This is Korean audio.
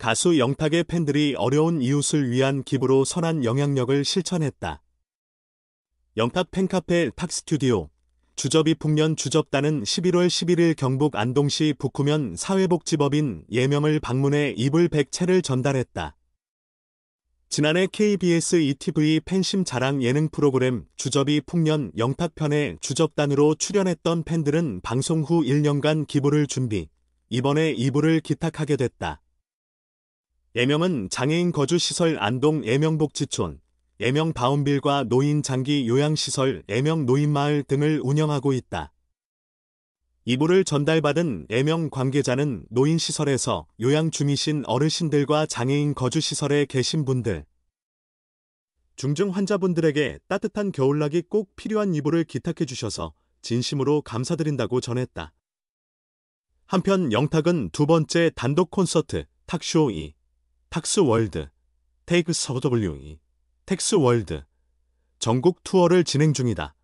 가수 영탁의 팬들이 어려운 이웃을 위한 기부로 선한 영향력을 실천했다. 영탁 팬카페 탁스튜디오 주접이 풍년 주접단은 11월 11일 경북 안동시 북구면 사회복지법인 예명을 방문해 이불 100채를 전달했다. 지난해 KBS ETV 팬심 자랑 예능 프로그램 주접이 풍년 영탁편에 주접단으로 출연했던 팬들은 방송 후 1년간 기부를 준비, 이번에 이불을 기탁하게 됐다. 예명은 장애인 거주시설 안동 예명복지촌, 예명바운빌과 노인장기 요양시설 예명노인마을 등을 운영하고 있다. 이부를 전달받은 예명 관계자는 노인시설에서 요양 중이신 어르신들과 장애인 거주시설에 계신 분들, 중증 환자분들에게 따뜻한 겨울나기꼭 필요한 이불을 기탁해 주셔서 진심으로 감사드린다고 전했다. 한편 영탁은 두 번째 단독 콘서트 탁쇼 2 탁스월드 테이크서W이 텍스월드 전국 투어를 진행 중이다.